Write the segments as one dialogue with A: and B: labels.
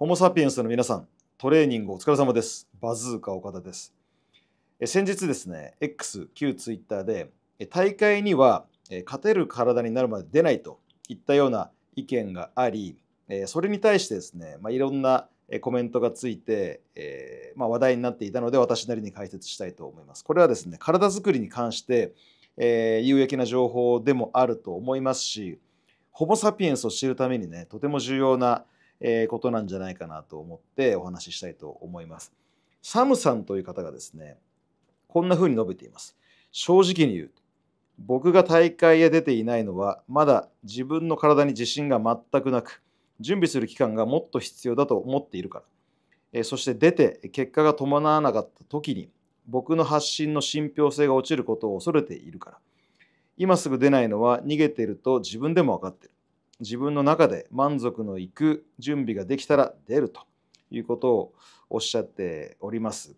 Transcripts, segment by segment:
A: ホモ・サピエンスの皆さん、トレーニングお疲れ様です。バズーカ岡田です。え先日ですね、X、旧 Twitter で、大会には勝てる体になるまで出ないといったような意見があり、それに対してですね、まあ、いろんなコメントがついて、えー、まあ、話題になっていたので私なりに解説したいと思います。これはですね、体づくりに関して、えー、有益な情報でもあると思いますし、ホモ・サピエンスを知るためにね、とても重要なえことなんじゃないかなと思ってお話ししたいと思います。サムさんという方がですね、こんなふうに述べています。正直に言うと、僕が大会へ出ていないのは、まだ自分の体に自信が全くなく、準備する期間がもっと必要だと思っているから。えそして出て結果が伴わなかった時に、僕の発信の信憑性が落ちることを恐れているから。今すぐ出ないのは逃げていると自分でも分かっている。自分の中で満足のいく準備ができたら出るということをおっしゃっております。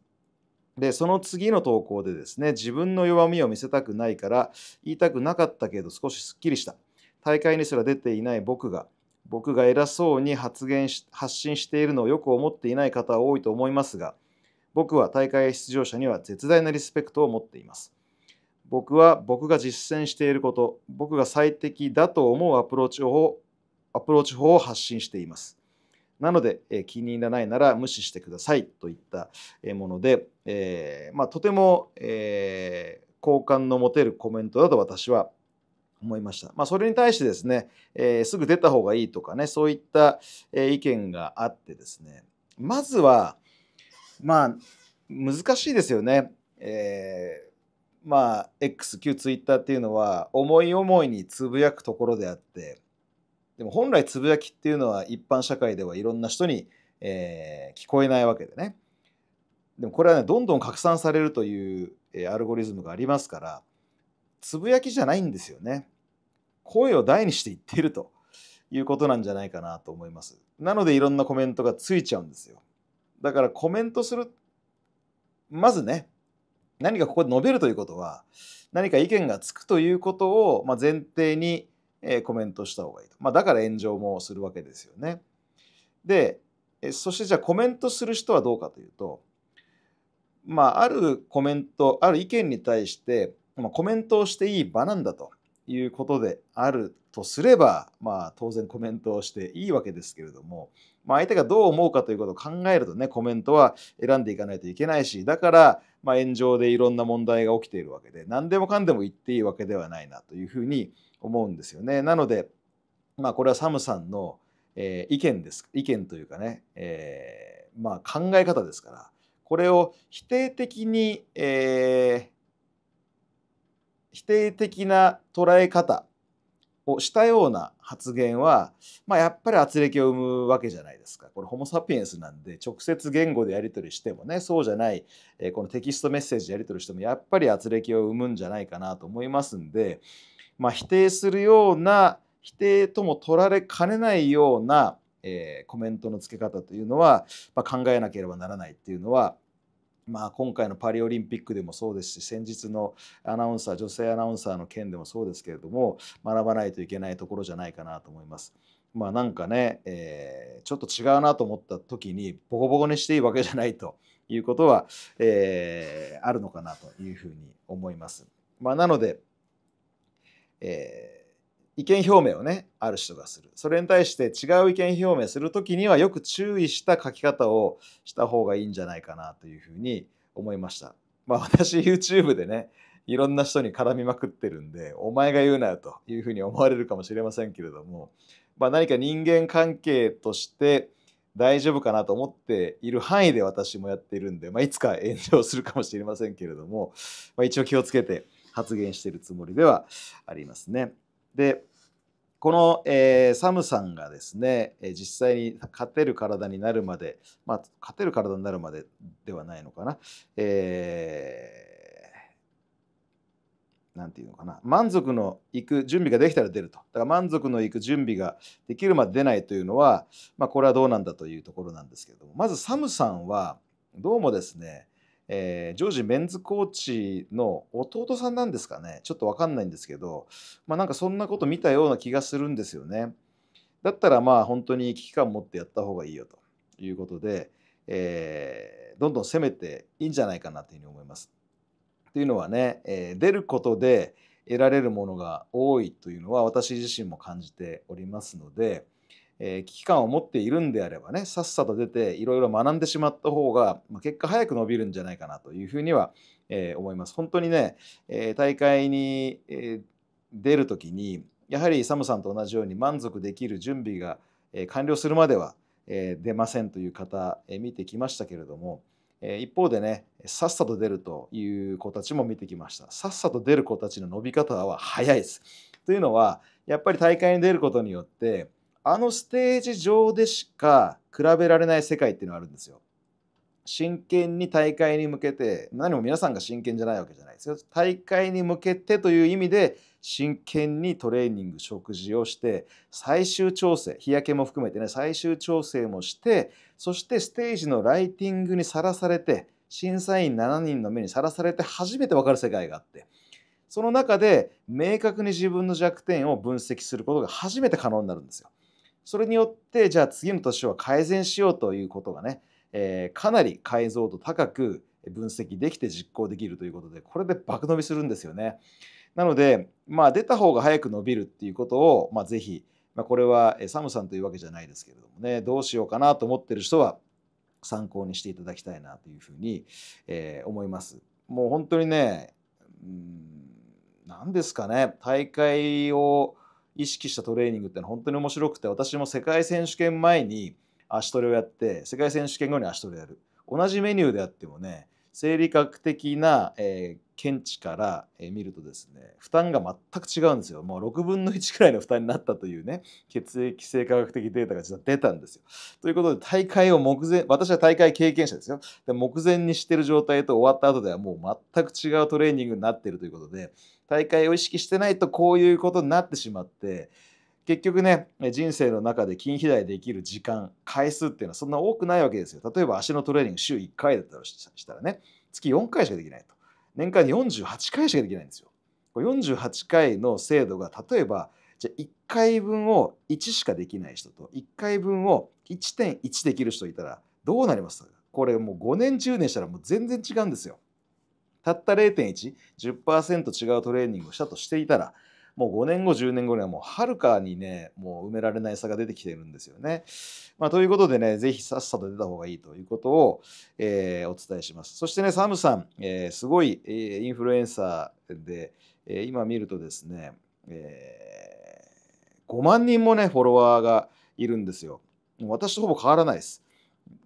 A: でその次の投稿でですね自分の弱みを見せたくないから言いたくなかったけど少しすっきりした大会にすら出ていない僕が僕が偉そうに発言し発信しているのをよく思っていない方は多いと思いますが僕は大会出場者には絶大なリスペクトを持っています僕は僕が実践していること、僕が最適だと思うアプローチ法アプローチ法を発信しています。なので、え気に入らないなら無視してくださいといったもので、えー、まあ、とても、えー、好感の持てるコメントだと私は思いました。まあ、それに対してですね、えー、すぐ出た方がいいとかね、そういった、え意見があってですね、まずは、まあ、難しいですよね。えまあ X 旧 Twitter っていうのは思い思いにつぶやくところであってでも本来つぶやきっていうのは一般社会ではいろんな人に、えー、聞こえないわけでねでもこれはねどんどん拡散されるという、えー、アルゴリズムがありますからつぶやきじゃないんですよね声を大にして言ってるということなんじゃないかなと思いますなのでいろんなコメントがついちゃうんですよだからコメントするまずね何かここで述べるということは何か意見がつくということを、ま前提に、えコメントした方がいいと、まあ、だから炎上もするわけですよね。でそしてじゃあコメントする人はどうかというと、まあ、あるコメントある意見に対して、まコメントをしていい場なんだということであるとすれば、まあ、当然コメントをしていいわけですけれどもまあ、相手がどう思うかということを考えるとねコメントは選んでいかないといけないしだから、まあ、炎上でいろんな問題が起きているわけで何でもかんでも言っていいわけではないなというふうに思うんですよね。なので、まあ、これはサムさんの、えー、意見です意見というかね、えー、まあ、考え方ですからこれを否定的に、えー、否定的な捉え方をしたような発言は、まあ、やっぱり圧力を生むわけじゃないですかこれホモ・サピエンスなんで直接言語でやり取りしてもねそうじゃない、えー、このテキストメッセージやり取りしてもやっぱり圧力を生むんじゃないかなと思いますんで、まあ、否定するような否定とも取られかねないような、えー、コメントの付け方というのは、まあ、考えなければならないっていうのはまあ、今回のパリオリンピックでもそうですし先日のアナウンサー女性アナウンサーの件でもそうですけれども学ばないといけないところじゃないかなと思います。まあ、なんかね、えー、ちょっと違うなと思った時にボコボコにしていいわけじゃないということは、えー、あるのかなというふうに思います。まあ、なので、えー意見表明をねある人がするそれに対して違う意見表明する時にはよく注意した書き方をした方がいいんじゃないかなというふうに思いました。まあ、私 YouTube でねいろんな人に絡みまくってるんでお前が言うなよというふうに思われるかもしれませんけれども、まあ、何か人間関係として大丈夫かなと思っている範囲で私もやっているんで、まあ、いつか炎上するかもしれませんけれども、まあ、一応気をつけて発言しているつもりではありますね。でこの、えー、サムさんがですね、え実際に勝てる体になるまで、まあ、勝てる体になるまでではないのかな、えー、なんていうのかな、満足のいく準備ができたら出ると。だから満足のいく準備ができるまで出ないというのは、まあ、これはどうなんだというところなんですけれども、まずサムさんは、どうもですね、えー、ジョージ・メンズコーチの弟さんなんですかねちょっと分かんないんですけど、まあ、なんかそんなこと見たような気がするんですよね。だったらまあ本当に危機感持ってやった方がいいよということで、えー、どんどん攻めていいんじゃないかなというふうに思います。というのはね、えー、出ることで得られるものが多いというのは私自身も感じておりますので、え危機感を持っているんであればねさっさと出ていろいろ学んでしまった方が、ま結果早く伸びるんじゃないかなというふうには、え思います。本当にね、え大会に、え出る時にやはりサムさんと同じように満足できる準備が、え完了するまでは、え出ませんという方、え見てきましたけれども、え一方でねさっさと出るという子たちも見てきました。さっさと出る子たちの伸び方は早いです。というのはやっぱり大会に出ることによってあのステージ上でしか比べられない世界っていうのがあるんですよ。真剣に大会に向けて何も皆さんが真剣じゃないわけじゃないですよ大会に向けてという意味で真剣にトレーニング食事をして最終調整日焼けも含めてね最終調整もしてそしてステージのライティングにさらされて審査員7人の目にさらされて初めて分かる世界があってその中で明確に自分の弱点を分析することが初めて可能になるんですよ。それによってじゃあ次の年は改善しようということがね、えー、かなり解像度高く分析できて実行できるということでこれで爆伸びするんですよね。なので、まあ、出た方が早く伸びるっていうことを、まあ、ぜひ、まあ、これはサムさんというわけじゃないですけれどもねどうしようかなと思ってる人は参考にしていただきたいなというふうに、えー、思います。もう本当にね、うん、何ですかね大会を意識したトレーニングってのは本当に面白くて私も世界選手権前に足トレをやって世界選手権後に足トレをやる同じメニューであってもね生理学的な、え見地から見るとですね負担が全く違うんですよもう6分の1くらいの負担になったというね血液性科学的データが実は出たんですよ。ということで大会を目前私は大会経験者ですよで目前にしてる状態と終わった後ではもう全く違うトレーニングになってるということで大会を意識してないとこういうことになってしまって結局ね人生の中で筋肥大できる時間回数っていうのはそんな多くないわけですよ。例えば足のトレーニング週1回だったらしたらね月4回しかできないと。年間48回しかできないんですよ。48回の制度が例えばじゃあ1回分を1しかできない人と1回分を1.1できる人いたらどうなりますかこれもう5年10年したらもう全然違うんですよ。たった0.110%違うトレーニングをしたとしていたらもう5年後10年後にはもうはるかにねもう埋められない差が出てきてるんですよね。まあ、ということでねぜひさっさと出た方がいいということを、えー、お伝えします。そしてねサムさん、えー、すごい、えー、インフルエンサーで、え今見るとですね、え5万人もねフォロワーがいるんですよ。私とほぼ変わらないです。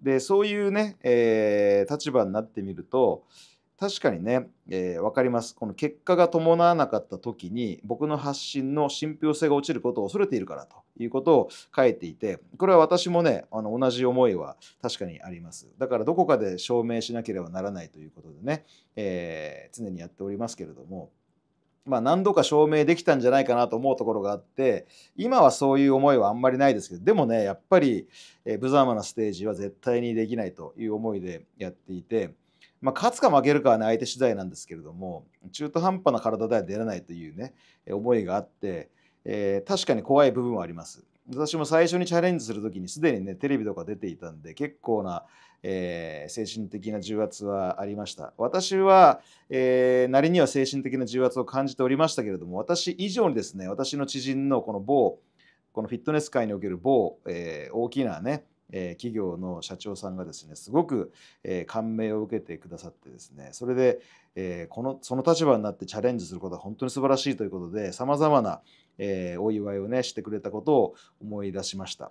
A: でそういうね、え立場になってみると、確かにね、えー、分かります。この結果が伴わなかった時に、僕の発信の信憑性が落ちることを恐れているからということを書いていて、これは私もね、あの同じ思いは確かにあります。だからどこかで証明しなければならないということでね、えー、常にやっておりますけれども。まあ、何度か証明できたんじゃないかなと思うところがあって今はそういう思いはあんまりないですけどでもねやっぱり無様なステージは絶対にできないという思いでやっていて。まあ、勝つか負けるかは、ね、相手次第なんですけれども中途半端な体では出れないというね思いがあって、えー、確かに怖い部分はあります。私も最初にチャレンジする時にすでにねテレビとか出ていたんで結構な、えー、精神的な重圧はありました私は、えー、なりには精神的な重圧を感じておりましたけれども私以上にですね私の知人のこの某このフィットネス界における某、えー、大きなねえ企業の社長さんがですねすごく、え感銘を受けてくださってですねそれで、えこのその立場になってチャレンジすることは本当に素晴らしいということでさまざまな、えお祝いをねしてくれたことを思い出しました。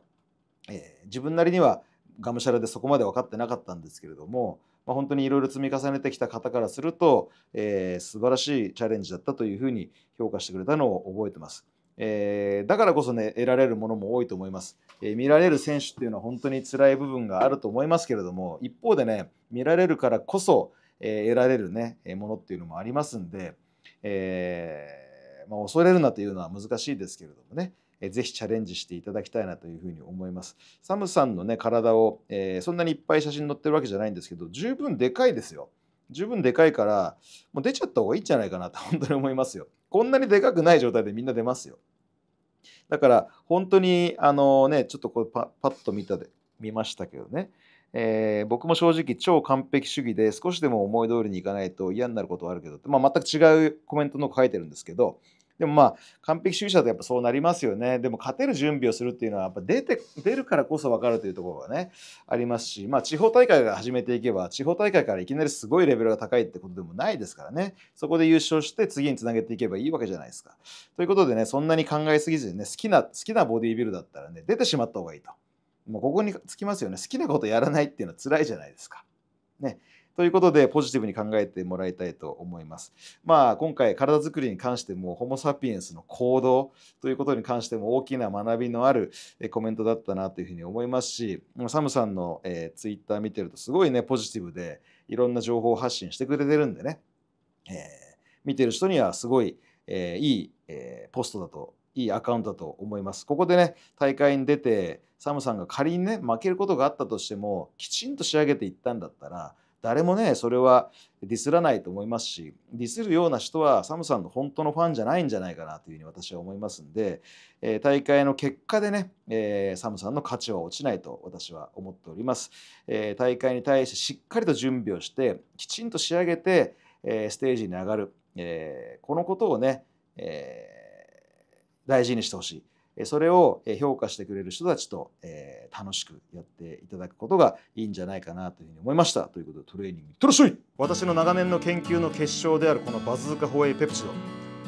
A: え自分なりにはがむしゃらでそこまで分かってなかったんですけれども、ま本当にいろいろ積み重ねてきた方からすると、え素晴らしいチャレンジだったというふうに評価してくれたのを覚えてます。えだからこそね得られるものも多いと思います。え見られる選手っていうのは本当に辛い部分があると思いますけれども一方でね見られるからこそ、え得られるねものっていうのもありますんで、えー、まあ、恐れるなというのは難しいですけれどもねぜひチャレンジしていただきたいなというふうに思います。サムさんのね体を、えー、そんなにいっぱい写真載ってるわけじゃないんですけど十分でかいですよ。十分でかいからもう出ちゃった方がいいんじゃないかなと本当に思いますよ。こんなにでかくない状態でみんな出ますよ。だから本当にあのねちょっとこうパパッと見たで見ましたけどね、えー、僕も正直超完璧主義で少しでも思い通りにいかないと嫌になることはあるけど、まあ、全く違うコメントの書いてるんですけどでもまあ完璧主義者とやっぱそうなりますよねでも勝てる準備をするっていうのはやっぱ出て出るからこそ分かるというところがねありますしまあ地方大会が始めていけば地方大会からいきなりすごいレベルが高いってことでもないですからねそこで優勝して次につなげていけばいいわけじゃないですか。ということでねそんなに考えすぎずにね好きな好きなボディービルだったらね出てしまった方がいいと。もうここにつきますよね好きなことやらないっていうのは辛いじゃないですか。ね、ということで、ポジティブに考えてもらいたいと思います。まあ、今回、体づくりに関しても、ホモ・サピエンスの行動ということに関しても、大きな学びのあるコメントだったなというふうに思いますし、サムさんの、えー、ツイッター見てると、すごいね、ポジティブで、いろんな情報を発信してくれてるんでね、えー、見てる人にはすごい、えー、いい、えー、ポストだと、いいアカウントだと思います。ここでね、大会に出て、サムさんが仮にね、負けることがあったとしても、きちんと仕上げていったんだったら、誰もねそれはディスらないと思いますしディスるような人はサムさんの本当のファンじゃないんじゃないかなというふうに私は思いますんで、え大会の結果でね、えサムさんの価値は落ちないと私は思っております、え大会に対してしっかりと準備をしてきちんと仕上げて、えステージに上がる、えこのことをね、え大事にしてほしい。それを評価してくれる人たちと楽しくやっていただくことがいいんじゃないかなというふうに思いましたということでトレーニングいってらっしゃい私の長年の研究の結晶であるこのバズーカホエイペプチド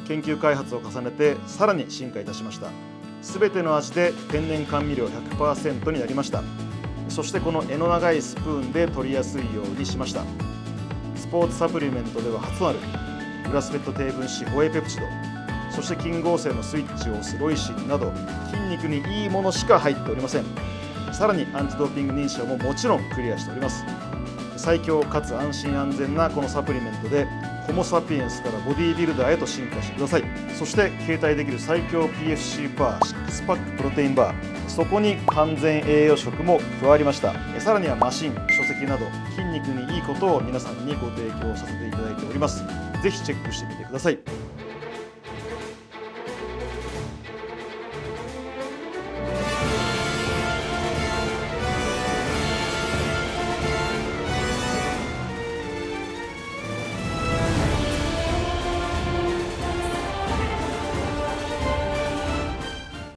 A: 研究開発を重ねてさらに進化いたしました全ての味で天然甘味料100%になりましたそしてこの柄の長いスプーンで取りやすいようにしましたスポーツサプリメントでは初となるグラスフェッド低分子ホエイペプチドそして筋合成のスイッチを押すロイシンなど筋肉にいいものしか入っておりませんさらにアンチドーピング認証ももちろんクリアしております最強かつ安心安全なこのサプリメントでホモ・サピエンスからボディービルダーへと進化してくださいそして携帯できる最強 PFC バー6パックプロテインバーそこに完全栄養食も加わりましたさらにはマシン書籍など筋肉にいいことを皆さんにご提供させていただいております是非チェックしてみてください